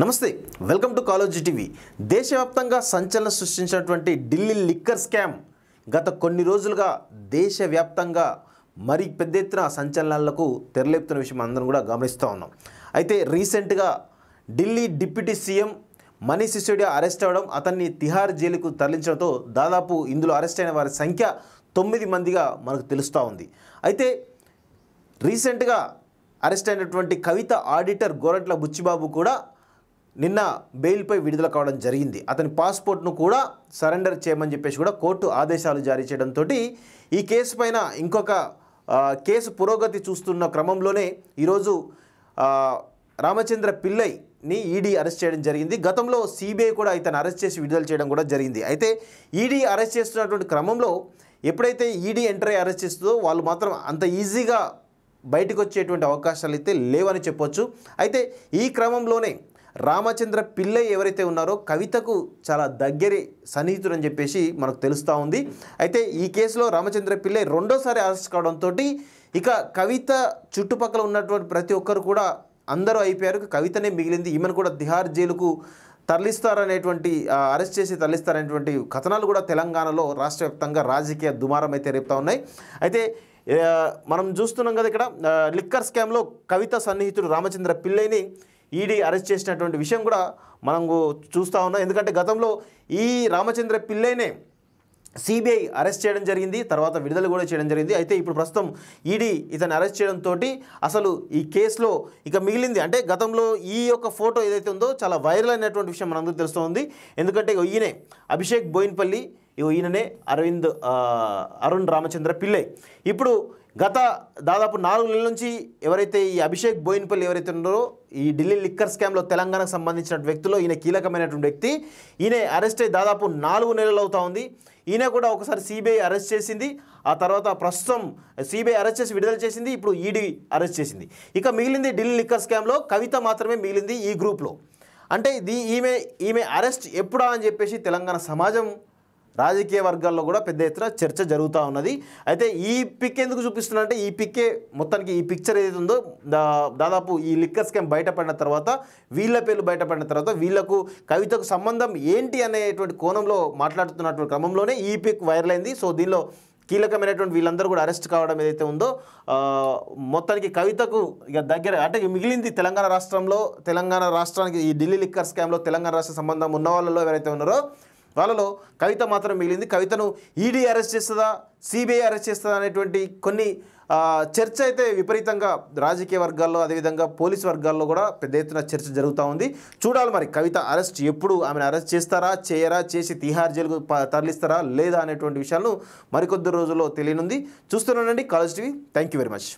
నమస్తే welcome to Kaloji TV దేశవ్యాప్తంగా సంచలనం సృష్టించినటువంటి ఢిల్లీ లిక్కర్ స్కామ్ గత కొన్ని రోజులుగా దేశవ్యాప్తంగా మరి పెద్ద ఎత్తున సంచలనాలకు తెరలేపుతున్న విషయం అందరం కూడా గమనిస్తూ ఉన్నాం అయితే రీసెంట్గా Delhi deputy CM Manish Sisodia arrest అవ్వడం అతన్ని తిహార్ జైలుకు తరలించడంతో దాదాపు ఇందులో అరెస్ట్ అయిన వారి సంఖ్య తొమ్మిది మందిగా మనకు తెలుస్తూ ఉంది అయితే రీసెంట్గా అరెస్ట్ అయినటువంటి కవిత ఆడిటర్ గోరట్ల బుచ్చిబాబు కూడా నిన్న బెయిల్పై విడుదల కావడం జరిగింది అతని పాస్పోర్ట్ను కూడా సరెండర్ చేయమని చెప్పేసి కూడా కోర్టు ఆదేశాలు జారీ చేయడంతో ఈ కేసు పైన ఇంకొక కేసు పురోగతి చూస్తున్న క్రమంలోనే ఈరోజు రామచంద్ర పిల్లై ని ఈడీ అరెస్ట్ చేయడం జరిగింది గతంలో సిబిఐ కూడా ఇతను అరెస్ట్ చేసి విడుదల చేయడం కూడా జరిగింది అయితే ఈడీ అరెస్ట్ చేస్తున్నటువంటి క్రమంలో ఎప్పుడైతే ఈడీ ఎంటర్ అరెస్ట్ చేస్తుందో వాళ్ళు మాత్రం అంత ఈజీగా బయటకు వచ్చేటువంటి అవకాశాలు అయితే లేవని చెప్పొచ్చు అయితే ఈ క్రమంలోనే రామచంద్ర పిల్లై ఎవరైతే ఉన్నారో కవితకు చాలా దగ్గరి సన్నిహితుడు అని చెప్పేసి మనకు తెలుస్తూ ఉంది అయితే ఈ కేసులో రామచంద్ర పిల్లై రెండోసారి అరెస్ట్ కావడంతో ఇక కవిత చుట్టుపక్కల ఉన్నటువంటి ప్రతి ఒక్కరు కూడా అందరూ అయిపోయారు కవితనే మిగిలింది ఈమెను కూడా తిహార్ జైలుకు తరలిస్తారనేటువంటి అరెస్ట్ చేసి తరలిస్తారనేటువంటి కథనాలు కూడా తెలంగాణలో రాష్ట్ర వ్యాప్తంగా రాజకీయ దుమారం అయితే రేపుతా ఉన్నాయి అయితే మనం చూస్తున్నాం కదా ఇక్కడ లిక్కర్ స్కామ్లో కవిత సన్నిహితుడు రామచంద్ర పిల్లైని ఈడీ అరెస్ట్ చేసినటువంటి విషయం కూడా మనం చూస్తూ ఉన్నాం ఎందుకంటే గతంలో ఈ రామచంద్ర పిల్లేనే సిబిఐ అరెస్ట్ చేయడం జరిగింది తర్వాత విడుదల కూడా చేయడం జరిగింది అయితే ఇప్పుడు ప్రస్తుతం ఈడీ ఇతను అరెస్ట్ చేయడంతో అసలు ఈ కేసులో ఇక మిగిలింది అంటే గతంలో ఈ యొక్క ఫోటో ఏదైతే ఉందో చాలా వైరల్ అయినటువంటి విషయం మనందరూ తెలుస్తుంది ఎందుకంటే ఈయనే అభిషేక్ బోయిన్పల్లి ఈయననే అరవింద్ అరుణ్ రామచంద్ర పిల్లై ఇప్పుడు గత దాదాపు నాలుగు నెలల నుంచి ఎవరైతే ఈ అభిషేక్ బోయిన్పల్లి ఎవరైతే ఉన్నారో ఈ ఢిల్లీ లిక్కర్ స్కామ్లో తెలంగాణకు సంబంధించిన వ్యక్తిలో ఈయన కీలకమైనటువంటి వ్యక్తి ఈయన అరెస్ట్ అయ్యి దాదాపు నాలుగు నెలలు అవుతా ఉంది ఈయన కూడా ఒకసారి సిబిఐ అరెస్ట్ చేసింది ఆ తర్వాత ప్రస్తుతం సిబిఐ అరెస్ట్ చేసి విడుదల చేసింది ఇప్పుడు ఈడీ అరెస్ట్ చేసింది ఇక మిగిలింది ఢిల్లీ లిక్కర్ స్కామ్లో కవిత మాత్రమే మిగిలింది ఈ గ్రూప్లో అంటే ఇది ఈమె ఈమె అరెస్ట్ ఎప్పుడా అని చెప్పేసి తెలంగాణ సమాజం రాజకీయ వర్గాల్లో కూడా పెద్ద ఎత్తున చర్చ జరుగుతూ ఉన్నది అయితే ఈ పిక్ ఎందుకు చూపిస్తున్నా అంటే ఈ పిక్కే మొత్తానికి ఈ పిక్చర్ ఏదైతే ఉందో దాదాపు ఈ లిక్కర్ స్కామ్ బయటపడిన తర్వాత వీళ్ళ పేర్లు బయటపడిన తర్వాత వీళ్లకు కవితకు సంబంధం ఏంటి అనేటువంటి కోణంలో మాట్లాడుతున్నటువంటి క్రమంలోనే ఈ పిక్ వైరల్ అయింది సో దీనిలో కీలకమైనటువంటి వీళ్ళందరూ కూడా అరెస్ట్ కావడం ఏదైతే ఉందో మొత్తానికి కవితకు ఇక దగ్గర అంటే మిగిలింది తెలంగాణ రాష్ట్రంలో తెలంగాణ రాష్ట్రానికి ఈ ఢిల్లీ లిక్కర్ స్కామ్లో తెలంగాణ రాష్ట్ర సంబంధం ఉన్న వాళ్ళలో ఎవరైతే ఉన్నారో వాళ్ళలో కవిత మాత్రం మిగిలింది కవితను ఈడీ e అరెస్ట్ చేస్తుందా సిబిఐ అరెస్ట్ చేస్తుందా అనేటువంటి కొన్ని చర్చ అయితే విపరీతంగా రాజకీయ వర్గాల్లో అదేవిధంగా పోలీస్ వర్గాల్లో కూడా పెద్ద ఎత్తున చర్చ జరుగుతూ ఉంది చూడాలి మరి కవిత అరెస్ట్ ఎప్పుడు ఆమెను అరెస్ట్ చేస్తారా చేయరా చేసి తీహార్ జైలుకు తరలిస్తారా లేదా అనేటువంటి విషయాలను మరికొద్ది రోజుల్లో తెలియనుంది చూస్తూనే ఉండండి college TV thank very much